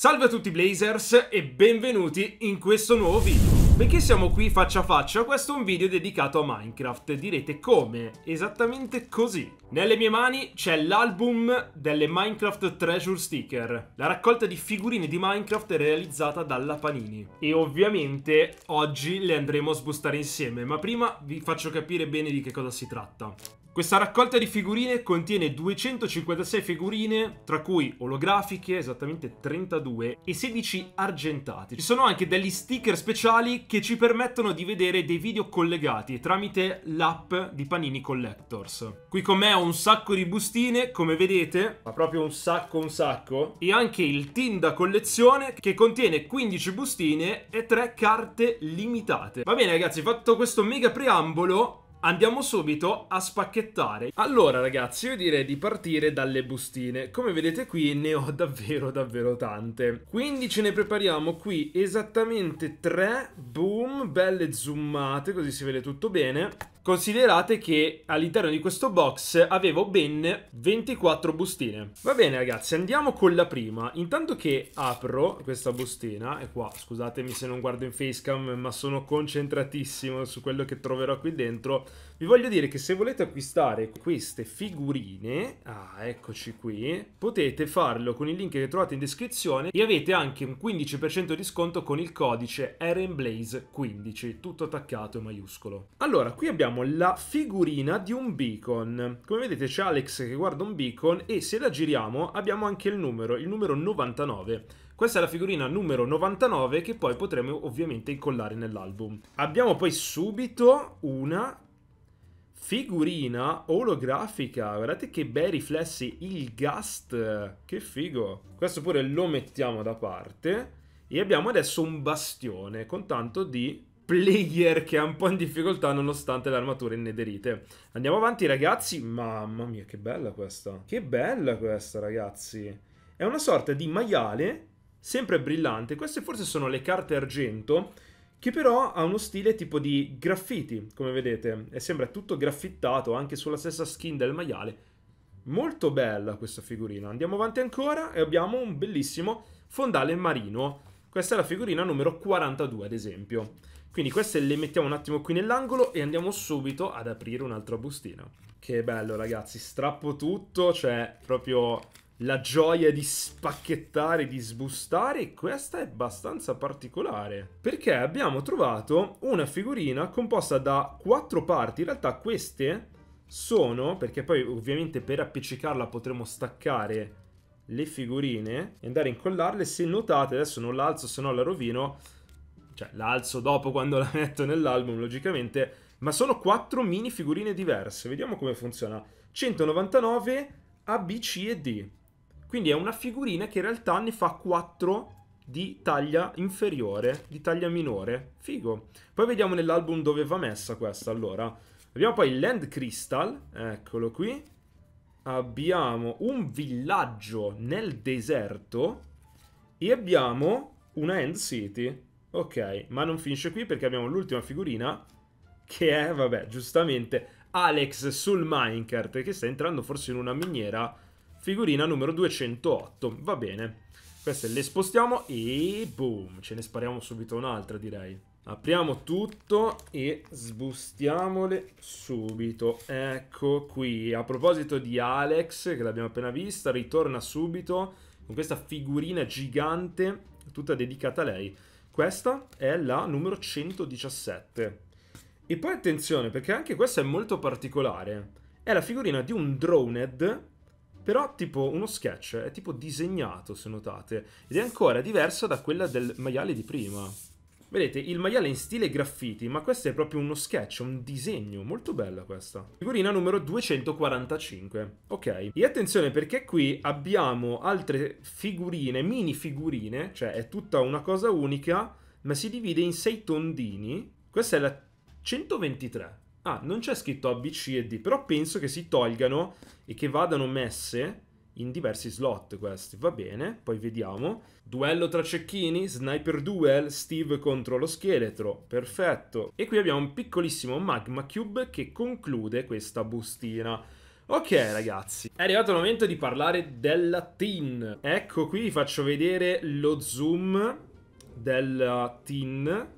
Salve a tutti Blazers e benvenuti in questo nuovo video. Benché siamo qui faccia a faccia, questo è un video dedicato a Minecraft. Direte come? Esattamente così. Nelle mie mani c'è l'album delle Minecraft Treasure Sticker, la raccolta di figurine di Minecraft realizzata dalla Panini. E ovviamente oggi le andremo a sbustare insieme, ma prima vi faccio capire bene di che cosa si tratta. Questa raccolta di figurine contiene 256 figurine, tra cui olografiche, esattamente 32, e 16 argentate. Ci sono anche degli sticker speciali che ci permettono di vedere dei video collegati tramite l'app di Panini Collectors. Qui con me ho un sacco di bustine, come vedete, ma proprio un sacco un sacco, e anche il Tinda collezione che contiene 15 bustine e 3 carte limitate. Va bene ragazzi, fatto questo mega preambolo, Andiamo subito a spacchettare. Allora ragazzi, io direi di partire dalle bustine. Come vedete qui ne ho davvero davvero tante. Quindi ce ne prepariamo qui esattamente tre, boom, belle zoomate, così si vede tutto bene. Considerate che all'interno di questo box avevo ben 24 bustine. Va bene ragazzi, andiamo con la prima. Intanto che apro questa bustina, e qua, scusatemi se non guardo in facecam, ma sono concentratissimo su quello che troverò qui dentro vi voglio dire che se volete acquistare queste figurine, ah eccoci qui, potete farlo con il link che trovate in descrizione e avete anche un 15% di sconto con il codice ErenBlaze15, tutto attaccato e maiuscolo. Allora, qui abbiamo la figurina di un beacon. Come vedete c'è Alex che guarda un beacon e se la giriamo abbiamo anche il numero, il numero 99. Questa è la figurina numero 99 che poi potremo ovviamente incollare nell'album. Abbiamo poi subito una figurina olografica. Guardate che bei riflessi, il Gast. Che figo. Questo pure lo mettiamo da parte. E abbiamo adesso un bastione con tanto di player che è un po' in difficoltà nonostante le armature innederite. Andiamo avanti ragazzi, mamma mia che bella questa. Che bella questa ragazzi. È una sorta di maiale sempre brillante. Queste forse sono le carte argento che però ha uno stile tipo di graffiti, come vedete, e sembra tutto graffittato anche sulla stessa skin del maiale. Molto bella questa figurina. Andiamo avanti ancora e abbiamo un bellissimo fondale marino. Questa è la figurina numero 42, ad esempio. Quindi queste le mettiamo un attimo qui nell'angolo e andiamo subito ad aprire un'altra bustina. Che bello, ragazzi. Strappo tutto, cioè proprio la gioia di spacchettare, di sbustare, e questa è abbastanza particolare. Perché abbiamo trovato una figurina composta da quattro parti, in realtà queste sono, perché poi ovviamente per appiccicarla potremo staccare le figurine e andare a incollarle, se notate, adesso non l'alzo se no la rovino, cioè l'alzo dopo quando la metto nell'album logicamente, ma sono quattro mini figurine diverse, vediamo come funziona. 199 A, B, C e D. Quindi è una figurina che in realtà ne fa 4 di taglia inferiore, di taglia minore. Figo. Poi vediamo nell'album dove va messa questa, allora. Abbiamo poi il Land Crystal, eccolo qui. Abbiamo un villaggio nel deserto e abbiamo una End City. Ok, ma non finisce qui perché abbiamo l'ultima figurina che è, vabbè, giustamente Alex sul minecart che sta entrando forse in una miniera Figurina numero 208, va bene. Queste le spostiamo e boom, ce ne spariamo subito un'altra direi. Apriamo tutto e sbustiamole subito. Ecco qui. A proposito di Alex, che l'abbiamo appena vista, ritorna subito con questa figurina gigante, tutta dedicata a lei. Questa è la numero 117. E poi attenzione, perché anche questa è molto particolare. È la figurina di un droned però tipo uno sketch è tipo disegnato, se notate, ed è ancora diversa da quella del maiale di prima. Vedete, il maiale è in stile graffiti, ma questo è proprio uno sketch, un disegno, molto bella questa. Figurina numero 245. Ok, e attenzione perché qui abbiamo altre figurine, mini figurine, cioè è tutta una cosa unica, ma si divide in sei tondini. Questa è la 123. Ah, non c'è scritto A, B, C e D, però penso che si tolgano e che vadano messe in diversi slot questi, va bene, poi vediamo. Duello tra cecchini, sniper duel, Steve contro lo scheletro, perfetto. E qui abbiamo un piccolissimo magma cube che conclude questa bustina. Ok ragazzi, è arrivato il momento di parlare della tin. Ecco qui vi faccio vedere lo zoom della tin.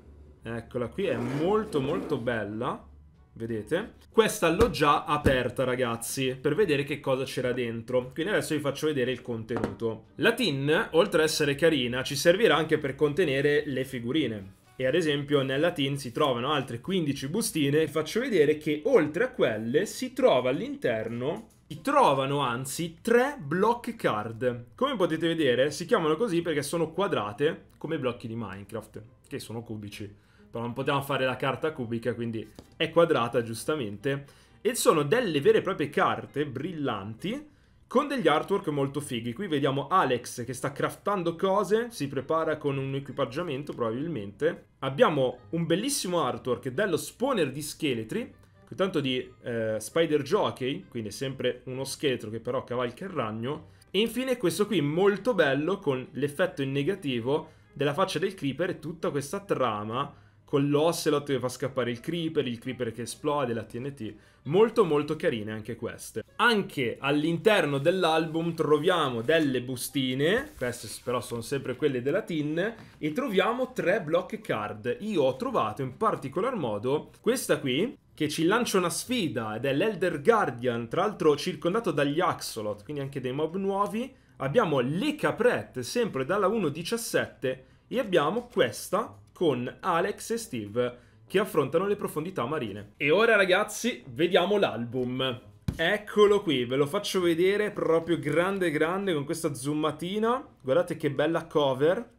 Eccola qui, è molto molto bella vedete? Questa l'ho già aperta, ragazzi, per vedere che cosa c'era dentro. Quindi adesso vi faccio vedere il contenuto. La tin, oltre ad essere carina, ci servirà anche per contenere le figurine. E ad esempio nella tin si trovano altre 15 bustine. Vi faccio vedere che oltre a quelle si trova all'interno Si trovano anzi tre block card. Come potete vedere si chiamano così perché sono quadrate come blocchi di Minecraft, che sono cubici però non potevamo fare la carta cubica, quindi è quadrata giustamente. E sono delle vere e proprie carte brillanti con degli artwork molto fighi. Qui vediamo Alex che sta craftando cose, si prepara con un equipaggiamento probabilmente. Abbiamo un bellissimo artwork dello spawner di scheletri, tanto di eh, Spider Jockey, quindi sempre uno scheletro che però cavalca il ragno. E infine questo qui molto bello con l'effetto in negativo della faccia del creeper e tutta questa trama con l'Ocelot che fa scappare il Creeper, il Creeper che esplode, la TNT. Molto molto carine anche queste. Anche all'interno dell'album troviamo delle bustine, queste però sono sempre quelle della tin, e troviamo tre block card. Io ho trovato in particolar modo questa qui, che ci lancia una sfida ed è l'Elder Guardian, tra l'altro circondato dagli Axolot, quindi anche dei mob nuovi. Abbiamo le caprette, sempre dalla 1.17, e abbiamo questa con Alex e Steve che affrontano le profondità marine. E ora ragazzi, vediamo l'album. Eccolo qui, ve lo faccio vedere proprio grande grande con questa zoomatina. Guardate che bella cover.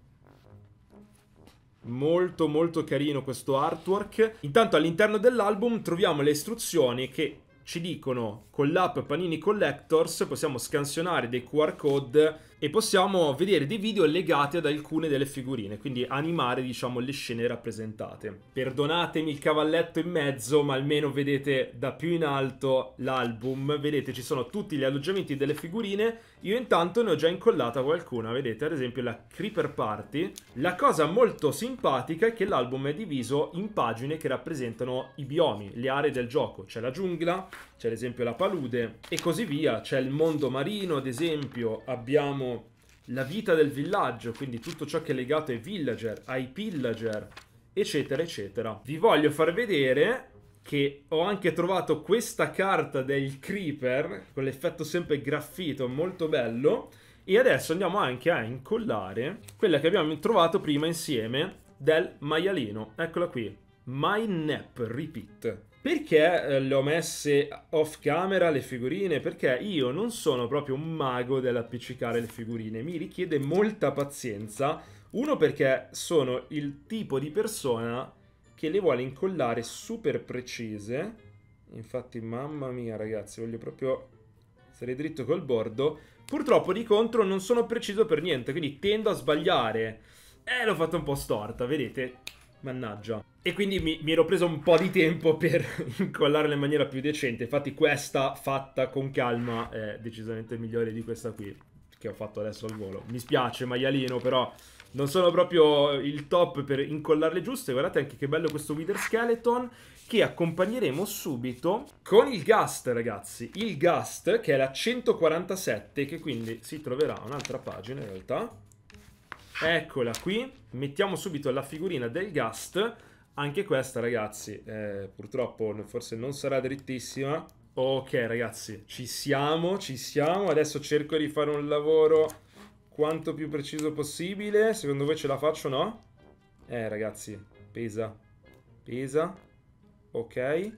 Molto molto carino questo artwork. Intanto all'interno dell'album troviamo le istruzioni che ci dicono con l'app Panini Collectors possiamo scansionare dei QR code e possiamo vedere dei video legati ad alcune delle figurine, quindi animare diciamo le scene rappresentate. Perdonatemi il cavalletto in mezzo, ma almeno vedete da più in alto l'album, vedete ci sono tutti gli alloggiamenti delle figurine, io intanto ne ho già incollata qualcuna, vedete ad esempio la Creeper Party. La cosa molto simpatica è che l'album è diviso in pagine che rappresentano i biomi, le aree del gioco, c'è la giungla, c'è ad esempio la palude e così via, c'è il mondo marino ad esempio, abbiamo la vita del villaggio, quindi tutto ciò che è legato ai villager, ai pillager, eccetera, eccetera. Vi voglio far vedere che ho anche trovato questa carta del creeper, con l'effetto sempre graffito, molto bello, e adesso andiamo anche a incollare quella che abbiamo trovato prima insieme del maialino. Eccola qui, My Nap Repeat. Perché eh, le ho messe off camera le figurine? Perché io non sono proprio un mago dell'appiccicare le figurine, mi richiede molta pazienza. Uno perché sono il tipo di persona che le vuole incollare super precise. Infatti, mamma mia ragazzi, voglio proprio stare dritto col bordo. Purtroppo di contro non sono preciso per niente, quindi tendo a sbagliare. Eh, l'ho fatta un po' storta, vedete? Mannaggia. E quindi mi, mi, ero preso un po' di tempo per incollarla in maniera più decente. Infatti, questa fatta con calma è decisamente migliore di questa qui che ho fatto adesso al volo. Mi spiace, maialino, però non sono proprio il top per incollarle giuste. Guardate anche che bello questo Wither Skeleton che accompagneremo subito con il Gust ragazzi. Il Gust che è la 147, che quindi si troverà un'altra pagina in realtà Eccola qui. Mettiamo subito la figurina del Gast. Anche questa, ragazzi, eh, purtroppo forse non sarà drittissima. Ok, ragazzi, ci siamo, ci siamo. Adesso cerco di fare un lavoro quanto più preciso possibile. Secondo voi ce la faccio o no? Eh, ragazzi, pesa. Pesa. Ok.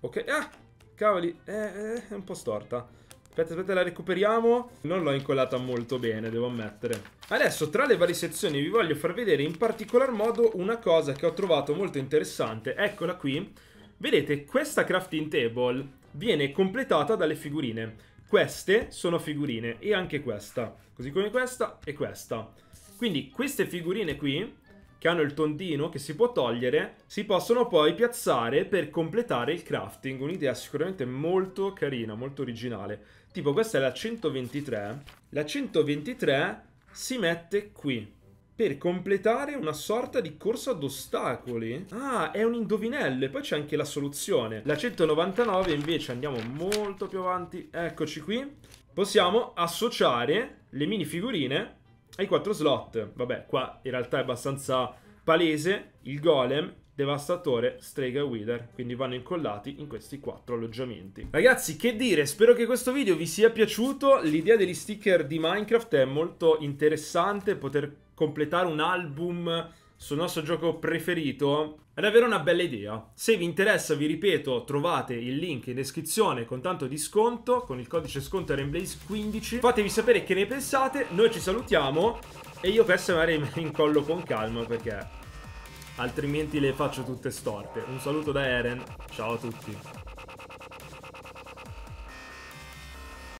Ok. Ah! Cavoli, eh, eh, è un po' storta. Aspetta, aspetta, la recuperiamo. Non l'ho incollata molto bene, devo ammettere. Adesso, tra le varie sezioni, vi voglio far vedere in particolar modo una cosa che ho trovato molto interessante. Eccola qui. Vedete, questa crafting table viene completata dalle figurine. Queste sono figurine e anche questa. Così come questa e questa. Quindi queste figurine qui, che hanno il tondino che si può togliere, si possono poi piazzare per completare il crafting. Un'idea sicuramente molto carina, molto originale. Tipo questa è la 123. La 123 si mette qui. Per completare una sorta di corsa ad ostacoli. Ah, è un indovinello. E poi c'è anche la soluzione. La 199 invece andiamo molto più avanti. Eccoci qui. Possiamo associare le mini figurine ai quattro slot. Vabbè, qua in realtà è abbastanza palese. Il golem Devastatore, Strega e Wither, quindi vanno incollati in questi quattro alloggiamenti. Ragazzi, che dire, spero che questo video vi sia piaciuto, l'idea degli sticker di Minecraft è molto interessante, poter completare un album sul nostro gioco preferito è davvero una bella idea. Se vi interessa, vi ripeto, trovate il link in descrizione con tanto di sconto, con il codice sconto RenBlaze15. Fatevi sapere che ne pensate, noi ci salutiamo e io per magari mi incollo con calma perché altrimenti le faccio tutte storte. Un saluto da Eren, ciao a tutti.